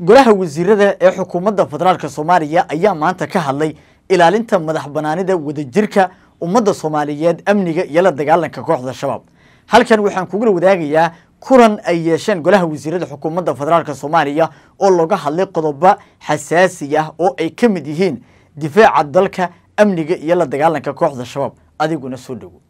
golaha wasiirada ee xukuumadda federaalk soomaaliya ayaa maanta ka hadlay ilaalinta madax banaanida wadajirka ummadda soomaaliyeed amniga iyo la dagaalanka kooxda shabaab halkan waxaan kugula wadaagayaa kulan ay yeesheen golaha wasiirada xukuumadda federaalk soomaaliya oo looga hadlay qodobo xasaasi ah oo ay ka mid yihiin difaaca dalka amniga iyo la dagaalanka kooxda shabaab adiguna soo dhowo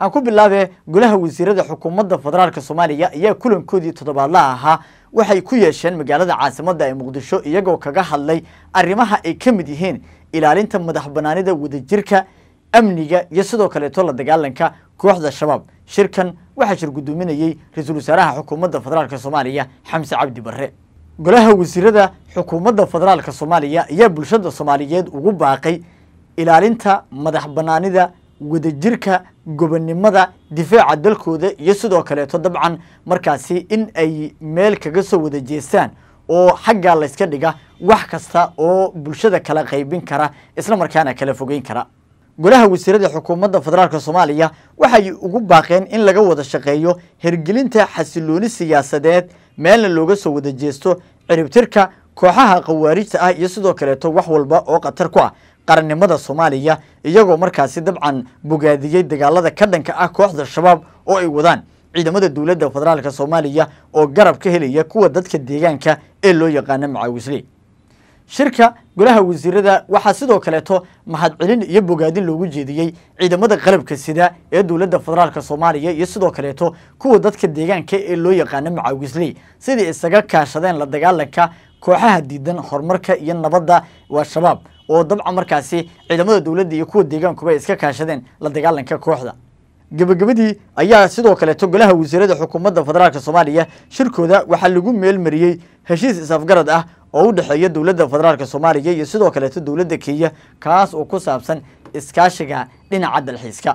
aan ku bilaabee golaha wasiirada xukuumadda federaalka soomaaliya ayaa kulankoodii toddobaadlaha ahaa waxay ku yeesheen magaalada caasimada ee muqdisho iyagoo kaga hadlay arrimaha ay ka mid yihiin ilaalinta madax banaanida wadajirka amniga iyo sidoo kaleeto la dagaalanka kooxda shabaab shirkan waxaa shirgudoominayey ra-iisul wasaaraha xukuumadda federaalk soomaaliya xamse cabdi barre golaha wasiirada xukuumadda federaalka soomaaliya ayaa bulshada soomaaliyeed ugu baaqay ilaalinta madax banaanida wadajirka gobonnimada difaaca dalkooda iyo sidoo kaleeto dabcan markaasi in ay meel kaga soo wada jeestaan oo xaggaa layska dhiga wax kasta oo bulshada kala qaybin kara isla markaana kala fogeyn kara golaha wasiirada xukuumadda federaalk soomaaliya waxay ugu baaqeen in laga wada shaqeeyo hirgelinta xasilooni siyaasadeed meelna looga soo wada jeesto ciribtirka kooxaha khawaarijta ah iyo sidoo kaleeto wax walba oo khatar ku ah qarannimada soomaaliya iyagoo markaasi dabcan bogaadiyey dagaalada ka dhanka ah kooxda shabaab oo ay wadaan ciidamada dowladda federaalk soomaaliya oo garab ka helaya kuwa dadka deegaanka ee loo yaqaano macaawisle shirka golaha wasiirada waxaa sidoo kaleeto mahadcelin iyo bogaadin loogu jeediyey ciidamada qalabka sida ee dowladda federaalk soomaaliya iyo sidoo kaleeto kuwa dadka deegaanka ee loo yaqaano macaawisley sidii isaga kaashadeen la dagaalanka kooxaha diidan horumarka iyo nabadda waa shabaab oo dabcan markaasi ciidamada dowladda iyo kuwa deegaankuba ay iska kaashadeen la dagaalanka kooxda gebagabadii ayaa sidoo kaleeto golaha wasiirada xukuumadda federaalka soomaaliya shirkooda waxaa lagu meelmariyey heshiis is-afgarad ah oo u dhexeeya dowladda federaalka soomaaliya iyo sidoo kaleeto dowladda kenya kaas oo ku saabsan iskaashiga dhinaca dalxiiska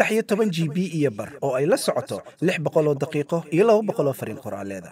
saddex iyo toban g b iyo bar oo ay la socoto lix boqol daqiiqo iyo laba boqol oo fariin qoraaleeda